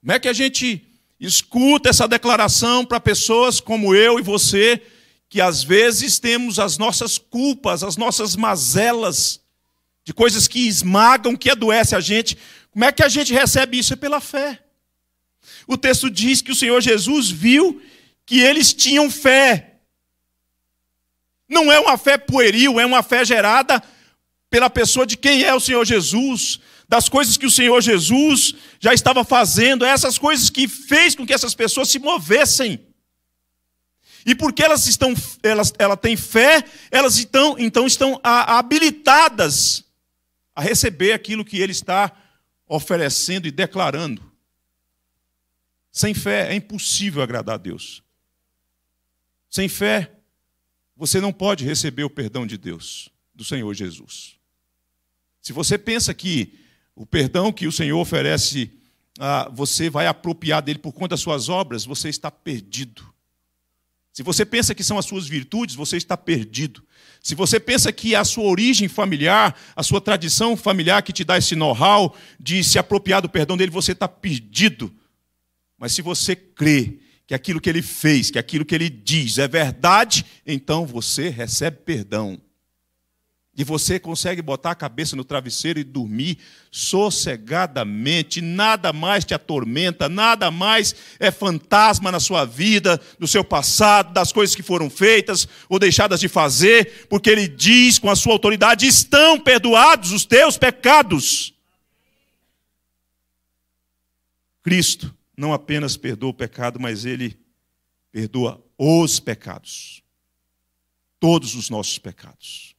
Como é que a gente escuta essa declaração para pessoas como eu e você, que às vezes temos as nossas culpas, as nossas mazelas, de coisas que esmagam, que adoecem a gente. Como é que a gente recebe isso? É pela fé. O texto diz que o Senhor Jesus viu que eles tinham fé. Não é uma fé pueril, é uma fé gerada pela pessoa de quem é o Senhor Jesus, das coisas que o Senhor Jesus já estava fazendo, é essas coisas que fez com que essas pessoas se movessem. E porque elas estão, elas, ela tem fé, elas então, então estão habilitadas a receber aquilo que ele está oferecendo e declarando. Sem fé é impossível agradar a Deus. Sem fé você não pode receber o perdão de Deus, do Senhor Jesus. Se você pensa que o perdão que o Senhor oferece, você vai apropriar dele por conta das suas obras, você está perdido. Se você pensa que são as suas virtudes, você está perdido. Se você pensa que é a sua origem familiar, a sua tradição familiar que te dá esse know-how de se apropriar do perdão dele, você está perdido. Mas se você crê que aquilo que ele fez, que aquilo que ele diz é verdade, então você recebe perdão. E você consegue botar a cabeça no travesseiro e dormir sossegadamente, nada mais te atormenta, nada mais é fantasma na sua vida, no seu passado, das coisas que foram feitas ou deixadas de fazer, porque ele diz com a sua autoridade: estão perdoados os teus pecados. Cristo não apenas perdoa o pecado, mas ele perdoa os pecados. Todos os nossos pecados.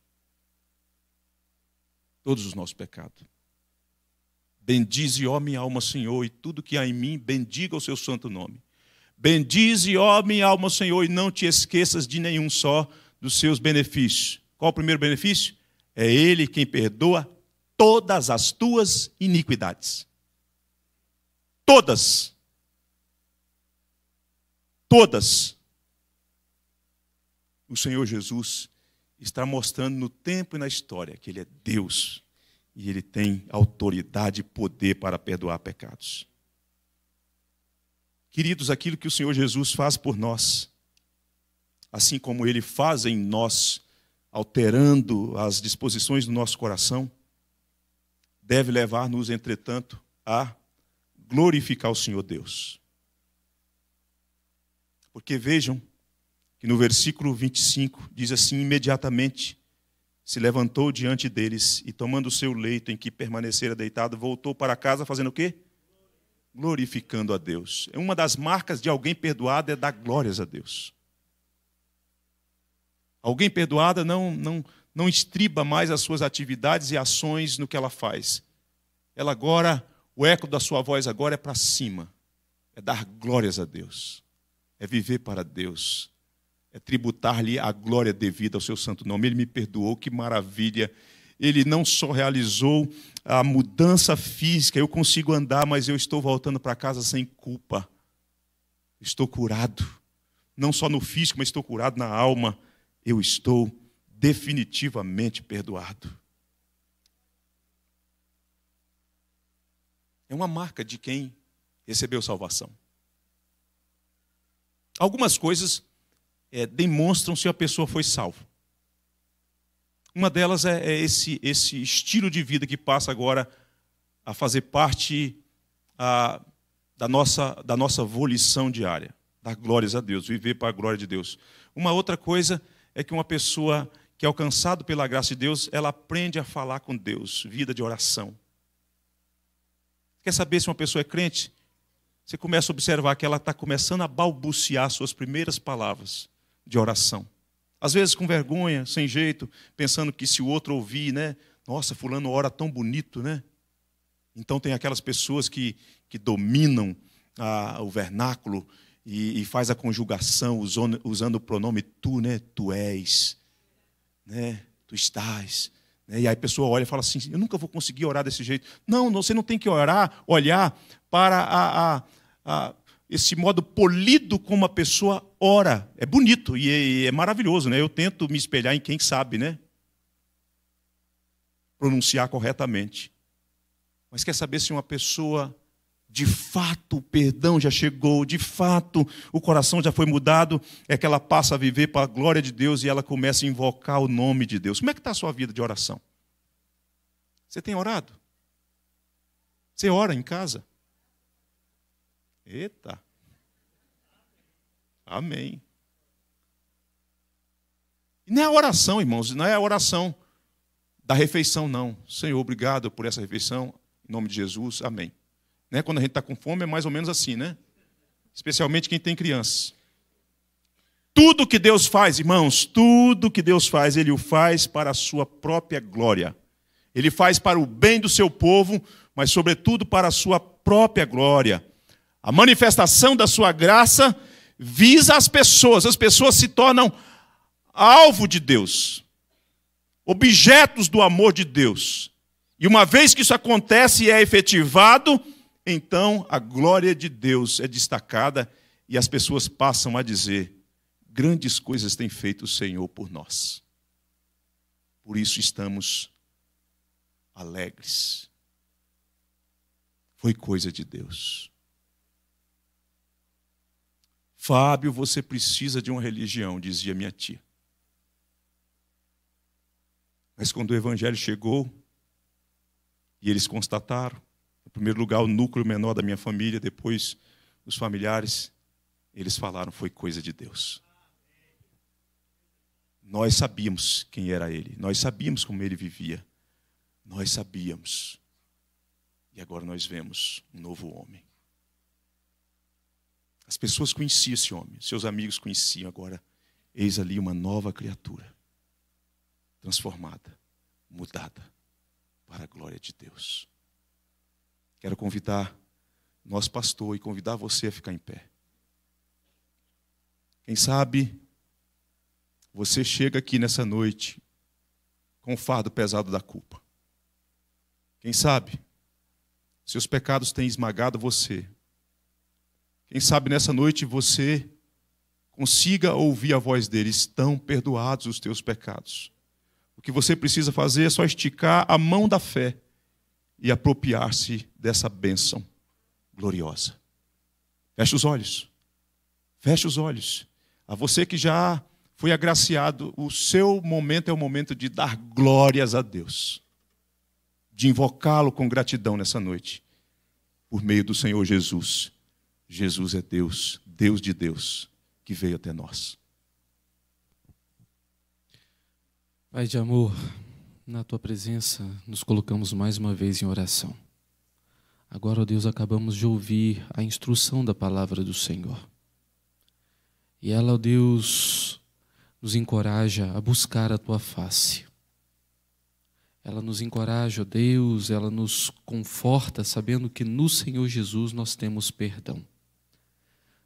Todos os nossos pecados. Bendize, ó minha alma, Senhor, e tudo que há em mim, bendiga o seu santo nome. Bendize, ó minha alma, Senhor, e não te esqueças de nenhum só dos seus benefícios. Qual o primeiro benefício? É Ele quem perdoa todas as tuas iniquidades. Todas todas. O Senhor Jesus está mostrando no tempo e na história que Ele é Deus e Ele tem autoridade e poder para perdoar pecados. Queridos, aquilo que o Senhor Jesus faz por nós, assim como Ele faz em nós, alterando as disposições do nosso coração, deve levar-nos, entretanto, a glorificar o Senhor Deus. Porque vejam que no versículo 25 diz assim: imediatamente se levantou diante deles e, tomando o seu leito em que permanecera deitado, voltou para casa fazendo o quê? Glorificando a Deus. É uma das marcas de alguém perdoado é dar glórias a Deus. Alguém perdoada não, não, não estriba mais as suas atividades e ações no que ela faz. Ela agora, o eco da sua voz agora é para cima, é dar glórias a Deus é viver para Deus, é tributar-lhe a glória devida ao seu santo nome. Ele me perdoou, que maravilha! Ele não só realizou a mudança física, eu consigo andar, mas eu estou voltando para casa sem culpa. Estou curado, não só no físico, mas estou curado na alma. Eu estou definitivamente perdoado. É uma marca de quem recebeu salvação. Algumas coisas é, demonstram se a pessoa foi salva. Uma delas é, é esse, esse estilo de vida que passa agora a fazer parte a, da, nossa, da nossa volição diária. Dar glórias a Deus, viver para a glória de Deus. Uma outra coisa é que uma pessoa que é alcançada pela graça de Deus, ela aprende a falar com Deus, vida de oração. Quer saber se uma pessoa é crente? Você começa a observar que ela está começando a balbuciar suas primeiras palavras de oração. Às vezes com vergonha, sem jeito, pensando que se o outro ouvir, né? Nossa, fulano ora tão bonito, né? Então tem aquelas pessoas que, que dominam o vernáculo e, e, faz a conjugação usando, usando o pronome tu, né? Tu és, né? Tu estás. Né? E aí a pessoa olha e fala assim: eu nunca vou conseguir orar desse jeito. Não, você não tem que orar, olhar para a, a, a, esse modo polido como a pessoa ora. É bonito e é, é maravilhoso, né? Eu tento me espelhar em quem sabe, né? Pronunciar corretamente. Mas quer saber se uma pessoa de fato o perdão já chegou, de fato o coração já foi mudado, é que ela passa a viver para a glória de Deus e ela começa a invocar o nome de Deus. Como é que está a sua vida de oração? Você tem orado? Você ora em casa? Eita! Amém. E não é a oração, irmãos, não é a oração da refeição, não. Senhor, obrigado por essa refeição. Em nome de Jesus, amém. Né? Quando a gente está com fome, é mais ou menos assim, né? Especialmente quem tem criança. Tudo que Deus faz, irmãos, tudo que Deus faz, Ele o faz para a sua própria glória. Ele faz para o bem do seu povo, mas, sobretudo, para a sua própria glória. A manifestação da sua graça visa as pessoas, as pessoas se tornam alvo de Deus, objetos do amor de Deus. E uma vez que isso acontece e é efetivado, então a glória de Deus é destacada e as pessoas passam a dizer: grandes coisas tem feito o Senhor por nós. Por isso estamos alegres. Foi coisa de Deus. Fábio, você precisa de uma religião, dizia minha tia. Mas quando o evangelho chegou, e eles constataram primeiro lugar, o núcleo menor da minha família, depois os familiares. Eles falaram: foi coisa de Deus. Nós sabíamos quem era ele, nós sabíamos como ele vivia, nós sabíamos. E agora nós vemos um novo homem. As pessoas conheciam esse homem, seus amigos conheciam agora. Eis ali uma nova criatura, transformada, mudada, para a glória de Deus. Quero convidar nosso pastor e convidar você a ficar em pé. Quem sabe você chega aqui nessa noite com o fardo pesado da culpa. Quem sabe seus pecados têm esmagado você. Quem sabe nessa noite você consiga ouvir a voz dele: estão perdoados os teus pecados. O que você precisa fazer é só esticar a mão da fé e apropriar-se dessa bênção gloriosa. Feche os olhos. Feche os olhos. A você que já foi agraciado, o seu momento é o momento de dar glórias a Deus, de invocá-lo com gratidão nessa noite, por meio do Senhor Jesus. Jesus é Deus, Deus de Deus, que veio até nós. Pai de amor, na tua presença, nos colocamos mais uma vez em oração. Agora, ó Deus, acabamos de ouvir a instrução da palavra do Senhor. E ela, ó Deus, nos encoraja a buscar a tua face. Ela nos encoraja, ó Deus, ela nos conforta, sabendo que no Senhor Jesus nós temos perdão.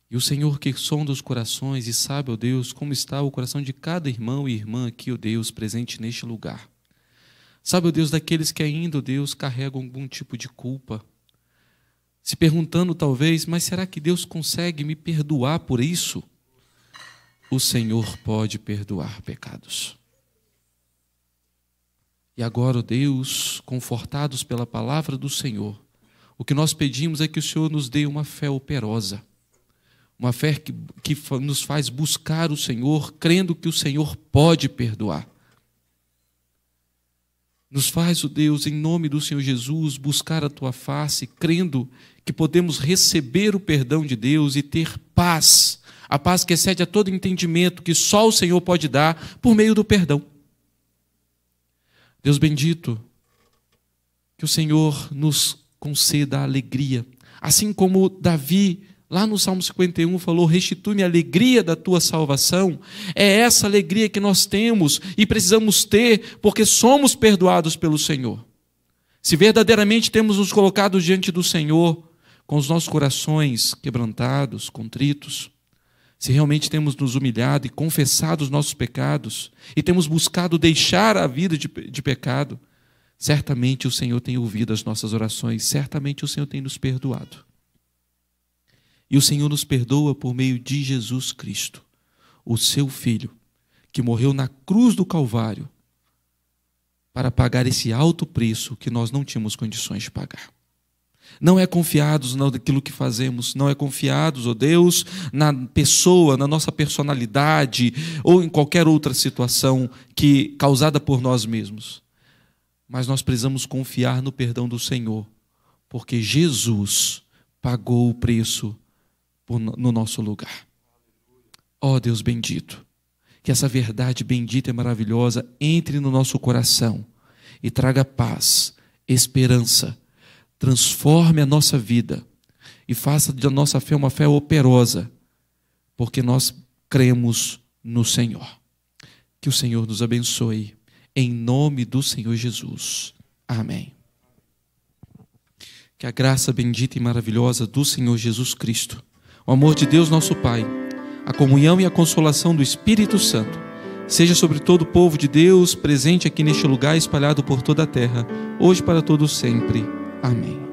E o Senhor que sonda os corações e sabe, ó Deus, como está o coração de cada irmão e irmã aqui, ó Deus, presente neste lugar. Sabe, o Deus, daqueles que ainda, Deus, carregam algum tipo de culpa. Se perguntando, talvez, mas será que Deus consegue me perdoar por isso? O Senhor pode perdoar pecados. E agora, Deus, confortados pela palavra do Senhor, o que nós pedimos é que o Senhor nos dê uma fé operosa, uma fé que, que nos faz buscar o Senhor, crendo que o Senhor pode perdoar nos faz, o oh Deus, em nome do Senhor Jesus, buscar a tua face, crendo que podemos receber o perdão de Deus e ter paz, a paz que excede a todo entendimento que só o Senhor pode dar por meio do perdão. Deus bendito, que o Senhor nos conceda alegria, assim como Davi Lá no Salmo 51 falou: Restitui-me a alegria da tua salvação. É essa alegria que nós temos e precisamos ter, porque somos perdoados pelo Senhor. Se verdadeiramente temos nos colocado diante do Senhor, com os nossos corações quebrantados, contritos, se realmente temos nos humilhado e confessado os nossos pecados e temos buscado deixar a vida de, de pecado, certamente o Senhor tem ouvido as nossas orações, certamente o Senhor tem nos perdoado. E o Senhor nos perdoa por meio de Jesus Cristo, o seu Filho, que morreu na cruz do Calvário para pagar esse alto preço que nós não tínhamos condições de pagar. Não é confiados naquilo que fazemos, não é confiados, ó oh Deus, na pessoa, na nossa personalidade ou em qualquer outra situação que causada por nós mesmos. Mas nós precisamos confiar no perdão do Senhor, porque Jesus pagou o preço no nosso lugar. Ó oh, Deus bendito, que essa verdade bendita e maravilhosa entre no nosso coração e traga paz, esperança, transforme a nossa vida e faça da nossa fé uma fé operosa, porque nós cremos no Senhor. Que o Senhor nos abençoe, em nome do Senhor Jesus. Amém. Que a graça bendita e maravilhosa do Senhor Jesus Cristo o amor de Deus, nosso Pai, a comunhão e a consolação do Espírito Santo, seja sobre todo o povo de Deus presente aqui neste lugar, espalhado por toda a terra, hoje para todos sempre. Amém.